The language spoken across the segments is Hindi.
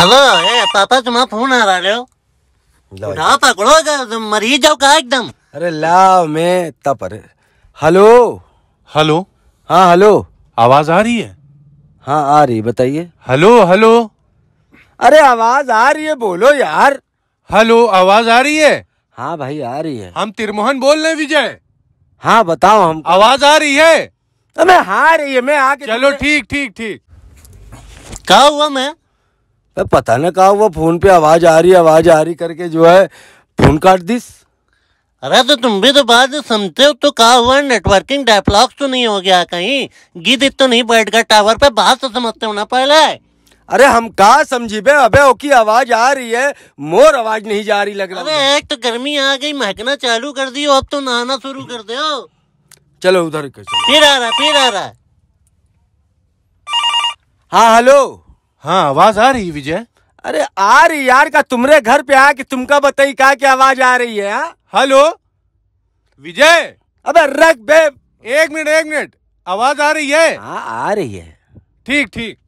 ಹಲೋ ಏ ಪಾಪ ಸುಮ್ಮ ಫೋನ್ ಆರಾಳು ನಾಪ ಕೊಳೋಗ जाओ का एकदम अरे लाओ मैं अरे हेलो हेलो हाँ हेलो आवाज आ रही है हाँ आ रही बताइए हेलो हेलो अरे आवाज आ रही है बोलो यार हेलो आवाज आ रही है हाँ भाई आ रही है हम तिरमोहन बोल रहे विजय हाँ बताओ हम आवाज आ रही है अबे हाँ रही है मैं आके चलो ठीक ठीक ठीक कहा हुआ मैं तो पता नहीं कहा वो फोन पे आवाज आ रही आवाज आ रही करके जो है फोन काट दिस अरे तो तुम भी तो बात समझते हो तो कहा हुआ नेटवर्किंग डेपलॉक तो नहीं हो गया कहीं गिद तो नहीं बैठ गया टावर पे बात तो समझते हो ना पहले अरे हम कहा समझी बे अबे ओकी आवाज आ रही है मोर आवाज नहीं जा रही लग रहा अरे एक तो गर्मी आ गई महकना चालू कर दी अब तो नहाना शुरू कर दो चलो उधर फिर आ रहा फिर आ रहा हाँ हेलो हाँ आवाज आ रही विजय अरे आ रही यार का तुमरे घर पे आया कि तुमका बताई का की आवाज आ रही है हाँ? हेलो विजय अबे रख बे एक मिनट एक मिनट आवाज आ रही है आ, हाँ, आ रही है ठीक ठीक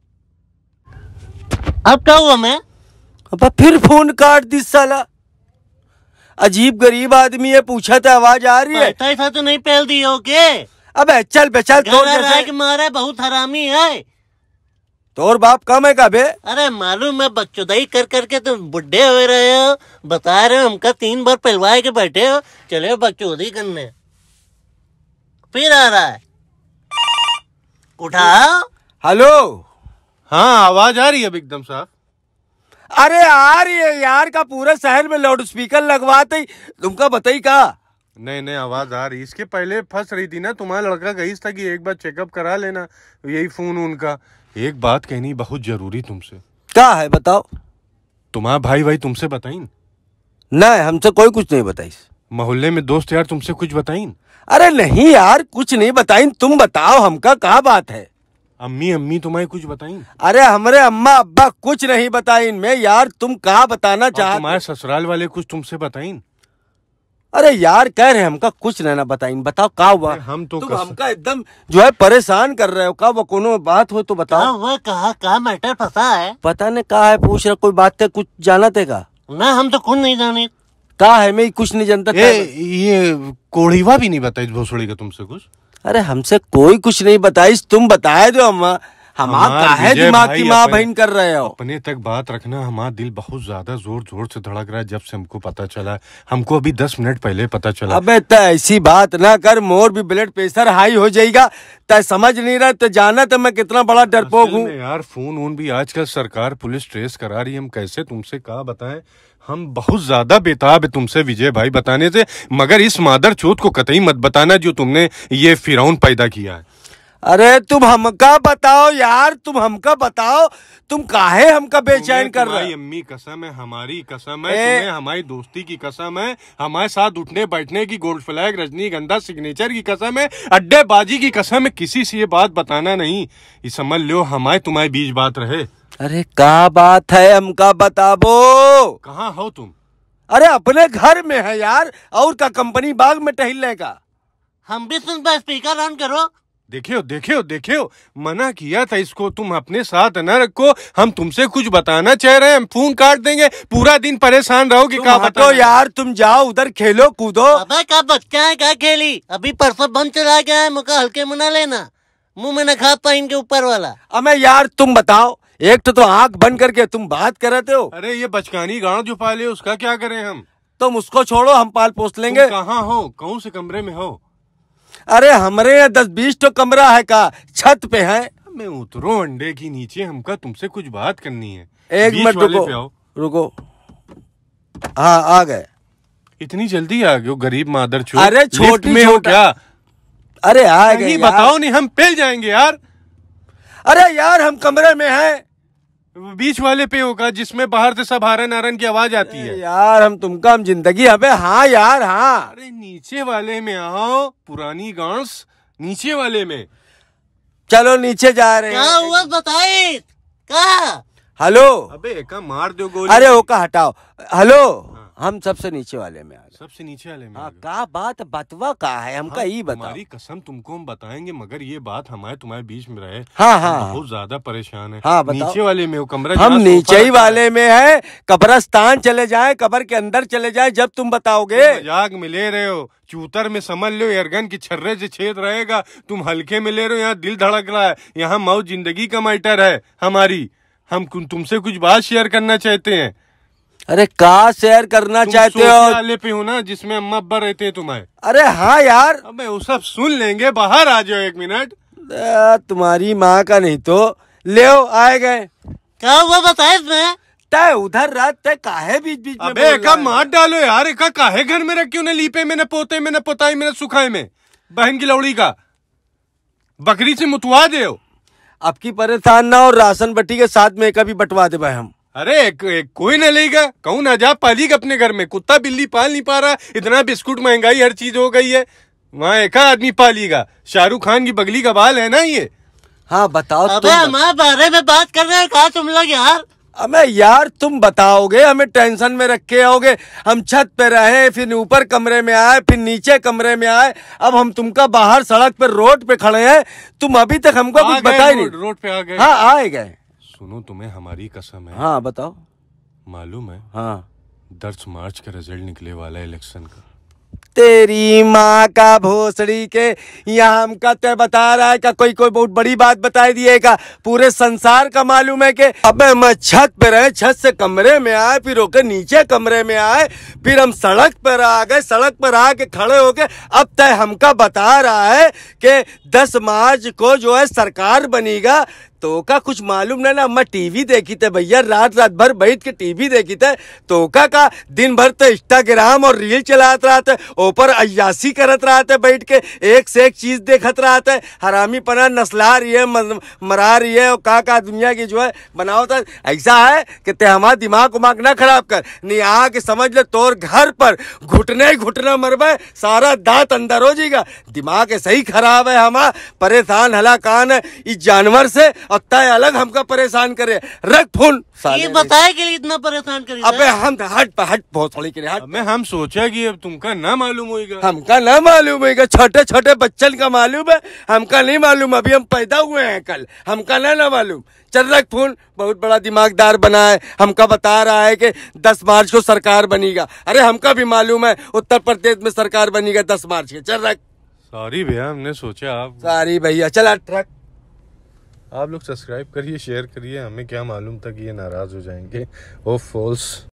अब क्या हुआ मैं अब फिर फोन काट दी साला अजीब गरीब आदमी है पूछा था आवाज आ रही है तो नहीं पहल दी ओके अबे चल बे चल मारा बहुत हरामी है तोर बाप कम है का बे अरे मालूम मैं बच्चोदाई कर करके तुम बुढ़े हो रहे हो बता रहे हो हमका तीन बार पहलवाए के बैठे हो चले बच्चोदी करने फिर आ रहा है उठा हेलो हाँ आवाज आ रही है एकदम साहब अरे आ रही है यार का पूरे शहर में लाउड स्पीकर लगवाते ही तुमका बताई का नहीं नहीं आवाज आ रही इसके पहले फंस रही थी ना तुम्हारा लड़का गई था कि एक बार चेकअप करा लेना यही फोन उनका एक बात कहनी बहुत जरूरी तुमसे क्या है बताओ तुम्हारा भाई भाई तुमसे बताई नहीं हमसे कोई कुछ नहीं बताई मोहल्ले में दोस्त यार तुमसे कुछ बताई अरे नहीं यार कुछ नहीं बताई तुम बताओ हमका कहा बात है अम्मी अम्मी तुम्हें कुछ बताई अरे हमारे अम्मा अब्बा कुछ नहीं बताई मैं यार तुम कहा बताना चाह तुम्हारे ससुराल वाले कुछ तुमसे बताई अरे यार कह रहे हमका कुछ नहीं ना बताई बताओ का हुआ हम तो तुम हमका एकदम जो है परेशान कर रहे हो का वो कोनो बात हो तो बताओ हुआ कहा का मैटर फंसा है पता नहीं कहा है पूछ रहा कोई बात है कुछ जाना थे का ना हम तो खुद नहीं जाने का है मैं कुछ नहीं जानता ए, ये कोढ़ीवा भी नहीं बताई भोसड़ी का तुमसे कुछ अरे हमसे कोई कुछ नहीं बताई तुम बताए जो हम हम काहे दिमाग की माँ बहन कर रहे हो अपने तक बात रखना हमारा दिल बहुत ज्यादा जोर जोर से धड़क रहा है जब से हमको पता चला हमको अभी दस मिनट पहले पता चला अबे ऐसी बात ना कर मोर भी ब्लड प्रेशर हाई हो जाएगा तय समझ नहीं रहा तो जाना तो मैं कितना बड़ा डरपोक हूँ यार फोन वोन भी आजकल सरकार पुलिस ट्रेस करा रही है हम कैसे तुमसे कहा बताए हम बहुत ज्यादा बेताब है तुमसे विजय भाई बताने से मगर इस मादर चोत को कतई मत बताना जो तुमने ये फिरौन पैदा किया है अरे तुम हमका बताओ यार तुम हमका बताओ तुम काहे हमका बेचैन कर रहे हो अम्मी कसम है हमारी कसम है तुम्हें हमारी दोस्ती की कसम है हमारे साथ उठने बैठने की गोल्ड फ्लैग रजनीगंधा सिग्नेचर की कसम है अड्डेबाजी की कसम है किसी से ये बात बताना नहीं ये समझ लो हमारे तुम्हारे बीच बात रहे अरे का बात है हमका बताबो कहाँ हो तुम अरे अपने घर में है यार और का कंपनी बाग में टहलने का हम भी सुन स्पीकर ऑन करो देखियो देखियो देखियो मना किया था इसको तुम अपने साथ न रखो हम तुमसे कुछ बताना चाह रहे हैं हम फोन काट देंगे पूरा दिन परेशान रहोगे क्या बताओ यार तुम जाओ उधर खेलो कूदो अबे का बच्चा है क्या खेली अभी परसों बम चला गया है मुका हल्के मना लेना मुंह में न खा पा इनके ऊपर वाला अबे यार तुम बताओ एक तो, तो आंख बंद करके तुम बात कर रहे हो अरे ये बचकानी गाँव जो पाले उसका क्या करे हम तुम उसको छोड़ो हम पाल पोस लेंगे कहाँ हो कौन से कमरे में हो अरे हमारे यहाँ दस बीस तो कमरा है का छत पे है मैं उतरो अंडे की नीचे हमका तुमसे कुछ बात करनी है एक मिनट रुको रुको हाँ आ गए इतनी जल्दी आ गए गरीब मादर छोड़ अरे छोट में हो क्या अरे आ गए बताओ नहीं हम पे जाएंगे यार अरे यार हम कमरे में हैं बीच वाले पे होगा जिसमें बाहर से सब हारन हारन की आवाज आती है यार हम तुमका हम जिंदगी अबे हाँ यार हाँ अरे नीचे वाले में आओ पुरानी गांस नीचे वाले में चलो नीचे जा रहे क्या हुआ बताए कहा हेलो अबे का मार दो गोली अरे ओका हटाओ हेलो हाँ। हम सबसे नीचे वाले में वाला सबसे नीचे वाले में हाँ का बात बतवा का है हमका हाँ, ही हमारी कसम तुमको हम बताएंगे मगर ये बात हमारे तुम्हारे बीच में रहे हाँ हाँ बहुत ज्यादा परेशान है हाँ नीचे वाले में कमरा हम नीचे ही वाले में है कब्रस्तान चले जाए कब्र के अंदर चले जाए जब तुम बताओगे मजाक में ले रहे हो चूतर में समझ लो एयरगन की छर्रे से छेद रहेगा तुम हल्के में ले रहे हो यहाँ दिल धड़क रहा है यहाँ मऊ जिंदगी का मैटर है हमारी हम तुमसे कुछ बात शेयर करना चाहते हैं अरे कहा शेयर करना चाहते हो पे ना जिसमें अम्मा अब्बा रहते हैं तुम्हारे अरे हाँ यार अबे वो सब सुन लेंगे बाहर आ जाओ एक मिनट तुम्हारी माँ का नहीं तो ले आए गए क्या हुआ बताए इसमें तय उधर रात तय काहे बीच बीच में अबे मार डालो यार एका काहे घर में रखी उन्हें लीपे में न पोते में न पोताई में न सुखाए में बहन की लौड़ी का बकरी से मुतवा दे आपकी परेशान ना और राशन बट्टी के साथ में कभी भी बंटवा दे भाई हम अरे एक, एक कोई ना लेगा कहूँ ना जा पाली अपने घर में कुत्ता बिल्ली पाल नहीं पा रहा इतना बिस्कुट महंगाई हर चीज हो गई है वहाँ एक आदमी पालीगा शाहरुख खान की बगली का बाल है ना ये हाँ बताओ अबे हमारे बारे में बात कर रहे हैं कहा तुम लोग यार अबे यार तुम बताओगे हमें टेंशन में रखे आओगे हम छत पे रहे फिर ऊपर कमरे में आए फिर नीचे कमरे में आए अब हम तुमका बाहर सड़क पर रोड पे खड़े हैं तुम अभी तक हमको कुछ बताए नहीं रोड पे आ गए हाँ आए गए सुनो तुम्हें हमारी कसम है हाँ बताओ मालूम है हाँ दस मार्च का रिजल्ट निकले वाला है इलेक्शन का तेरी माँ का भोसड़ी के यहाँ हम कहते बता रहा है का कोई कोई बहुत बड़ी बात बता दिएगा पूरे संसार का मालूम है कि अब हम छत पे रहे छत से कमरे में आए फिर होकर नीचे कमरे में आए फिर हम सड़क पर आ गए सड़क पर आके खड़े हो गए अब तय हमका बता रहा है कि 10 मार्च को जो है सरकार बनेगा तो का कुछ मालूम ना ना अम्मा टीवी देखी थे भैया रात रात भर बैठ के टीवी देखी थे तो का का दिन भर तो इंस्टाग्राम और रील चलात रहा था ऊपर अयासी करत रहा था बैठ के एक से एक चीज देखत रहा था हरामी पना नस्ला रही है मरा रही है और का का दुनिया की जो है बनाओ था तो, ऐसा है कि ते हमारा दिमाग उमाग ना खराब कर नहीं आके समझ लो तोर घर पर घुटने ही घुटना मरबे सारा दांत अंदर हो जाएगा दिमाग सही खराब है हमारा परेशान हलाकान है इस जानवर से और तय अलग हमका परेशान करे रख फोन ये बताए के लिए इतना परेशान करे अबे हम तो हट हट थोड़ी के लिए हट मैं हम सोचा कि अब तुमका ना मालूम होगा हमका ना मालूम होगा छोटे छोटे बच्चन का मालूम है हमका नहीं मालूम अभी हम पैदा हुए हैं कल हमका ना ना मालूम चल रख फोन बहुत बड़ा दिमागदार बना है हमका बता रहा है कि 10 मार्च को सरकार बनेगा अरे हमका भी मालूम है उत्तर प्रदेश में सरकार बनेगा 10 मार्च के चल रख सॉरी भैया हमने सोचा आप सॉरी भैया चल रख आप लोग सब्सक्राइब करिए शेयर करिए हमें क्या मालूम था कि ये नाराज़ हो जाएंगे वो oh, फॉल्स